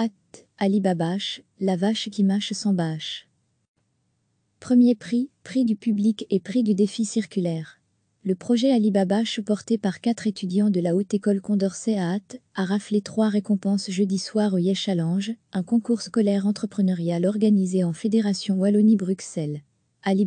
Hâte, Ali la vache qui mâche sans bâche. Premier prix, prix du public et prix du défi circulaire. Le projet Ali porté par quatre étudiants de la Haute École Condorcet à Hâte, a raflé trois récompenses jeudi soir au Yes Challenge, un concours scolaire entrepreneurial organisé en Fédération Wallonie-Bruxelles. Ali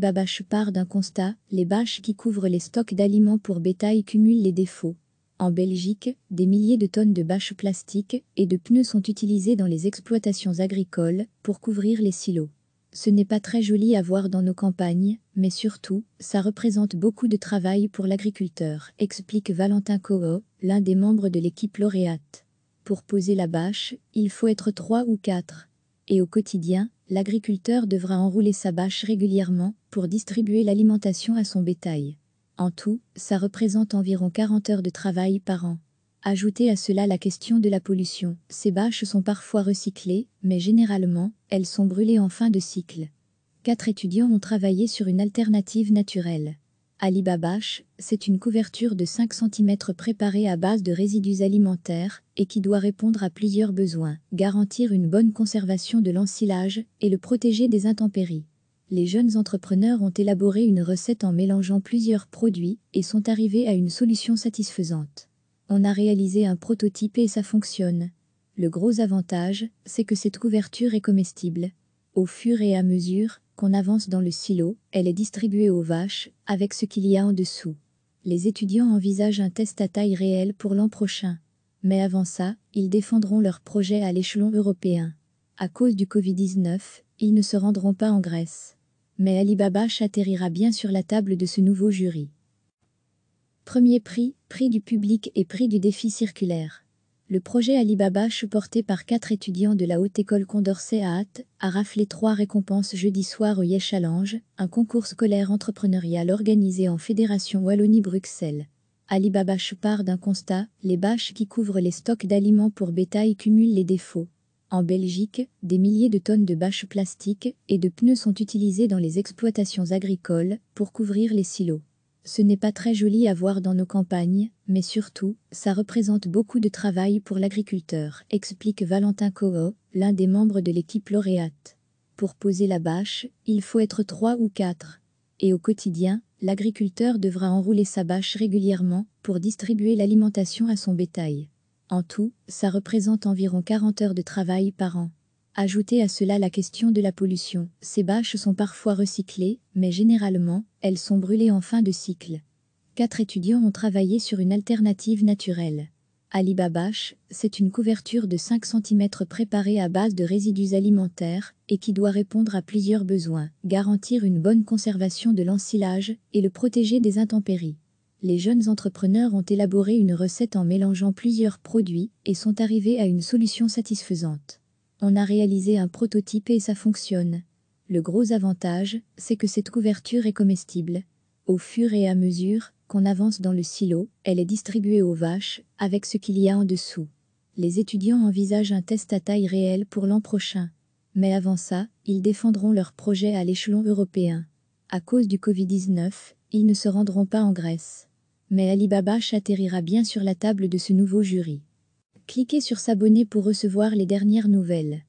part d'un constat, les bâches qui couvrent les stocks d'aliments pour bétail cumulent les défauts en Belgique, des milliers de tonnes de bâches plastiques et de pneus sont utilisées dans les exploitations agricoles pour couvrir les silos. Ce n'est pas très joli à voir dans nos campagnes, mais surtout, ça représente beaucoup de travail pour l'agriculteur, explique Valentin Coho, l'un des membres de l'équipe lauréate. Pour poser la bâche, il faut être trois ou quatre. Et au quotidien, l'agriculteur devra enrouler sa bâche régulièrement pour distribuer l'alimentation à son bétail. En tout, ça représente environ 40 heures de travail par an. Ajoutez à cela la question de la pollution. Ces bâches sont parfois recyclées, mais généralement, elles sont brûlées en fin de cycle. Quatre étudiants ont travaillé sur une alternative naturelle. Alibabash, c'est une couverture de 5 cm préparée à base de résidus alimentaires et qui doit répondre à plusieurs besoins, garantir une bonne conservation de l'ensilage et le protéger des intempéries les jeunes entrepreneurs ont élaboré une recette en mélangeant plusieurs produits et sont arrivés à une solution satisfaisante. On a réalisé un prototype et ça fonctionne. Le gros avantage, c'est que cette couverture est comestible. Au fur et à mesure qu'on avance dans le silo, elle est distribuée aux vaches, avec ce qu'il y a en dessous. Les étudiants envisagent un test à taille réelle pour l'an prochain. Mais avant ça, ils défendront leur projet à l'échelon européen. À cause du Covid-19, ils ne se rendront pas en Grèce mais Alibaba atterrira bien sur la table de ce nouveau jury. Premier prix, prix du public et prix du défi circulaire. Le projet Alibaba porté par quatre étudiants de la Haute École Condorcet à Hâte, a raflé trois récompenses jeudi soir au Yé Challenge, un concours scolaire entrepreneurial organisé en Fédération Wallonie-Bruxelles. Alibaba part d'un constat, les bâches qui couvrent les stocks d'aliments pour bétail cumulent les défauts, en Belgique, des milliers de tonnes de bâches plastiques et de pneus sont utilisées dans les exploitations agricoles pour couvrir les silos. Ce n'est pas très joli à voir dans nos campagnes, mais surtout, ça représente beaucoup de travail pour l'agriculteur, explique Valentin Coho, l'un des membres de l'équipe lauréate. Pour poser la bâche, il faut être trois ou quatre. Et au quotidien, l'agriculteur devra enrouler sa bâche régulièrement pour distribuer l'alimentation à son bétail. En tout, ça représente environ 40 heures de travail par an. Ajoutez à cela la question de la pollution. Ces bâches sont parfois recyclées, mais généralement, elles sont brûlées en fin de cycle. Quatre étudiants ont travaillé sur une alternative naturelle. Alibabache, c'est une couverture de 5 cm préparée à base de résidus alimentaires et qui doit répondre à plusieurs besoins, garantir une bonne conservation de l'ensilage et le protéger des intempéries les jeunes entrepreneurs ont élaboré une recette en mélangeant plusieurs produits et sont arrivés à une solution satisfaisante. On a réalisé un prototype et ça fonctionne. Le gros avantage, c'est que cette couverture est comestible. Au fur et à mesure qu'on avance dans le silo, elle est distribuée aux vaches, avec ce qu'il y a en dessous. Les étudiants envisagent un test à taille réelle pour l'an prochain. Mais avant ça, ils défendront leur projet à l'échelon européen. À cause du Covid-19, ils ne se rendront pas en Grèce mais Alibaba atterrira bien sur la table de ce nouveau jury. Cliquez sur s'abonner pour recevoir les dernières nouvelles.